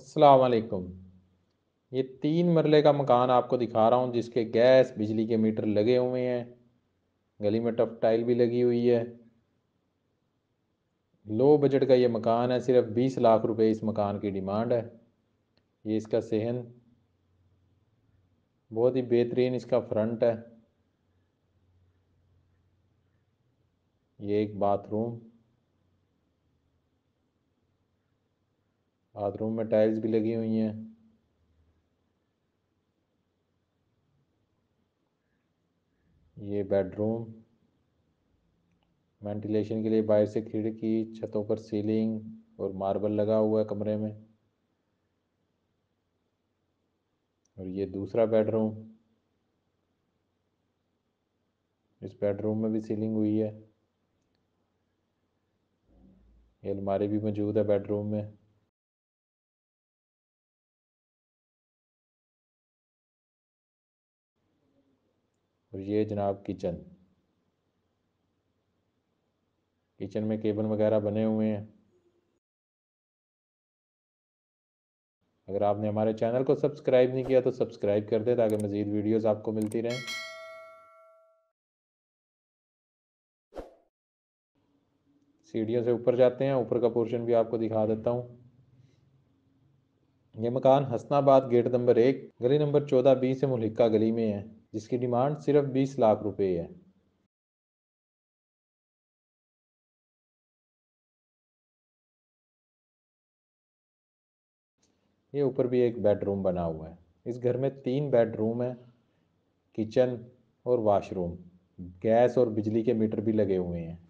असलकुम ये तीन मरले का मकान आपको दिखा रहा हूँ जिसके गैस बिजली के मीटर लगे हुए हैं गली में टफ टाइल भी लगी हुई है लो बजट का ये मकान है सिर्फ बीस लाख रुपए इस मकान की डिमांड है ये इसका सेहन बहुत ही बेहतरीन इसका फ्रंट है ये एक बाथरूम बाथरूम में टाइल्स भी लगी हुई हैं ये बेडरूम वेंटिलेशन के लिए बाहर से खिड़की छतों पर सीलिंग और मार्बल लगा हुआ है कमरे में और ये दूसरा बेडरूम इस बेडरूम में भी सीलिंग हुई है ये अलमारी भी मौजूद है बेडरूम में और ये जनाब किचन किचन में केबल वगैरह बने हुए हैं अगर आपने हमारे चैनल को सब्सक्राइब नहीं किया तो सब्सक्राइब कर दे ताकि मज़ीद वीडियोस आपको मिलती रहें सीढ़ियों से ऊपर जाते हैं ऊपर का पोर्शन भी आपको दिखा देता हूं ये मकान हसनाबाद गेट नंबर एक गली नंबर चौदह बी से मुलिका गली में है जिसकी डिमांड सिर्फ बीस लाख रुपए है ये ऊपर भी एक बेडरूम बना हुआ है इस घर में तीन बेडरूम है किचन और वॉशरूम गैस और बिजली के मीटर भी लगे हुए हैं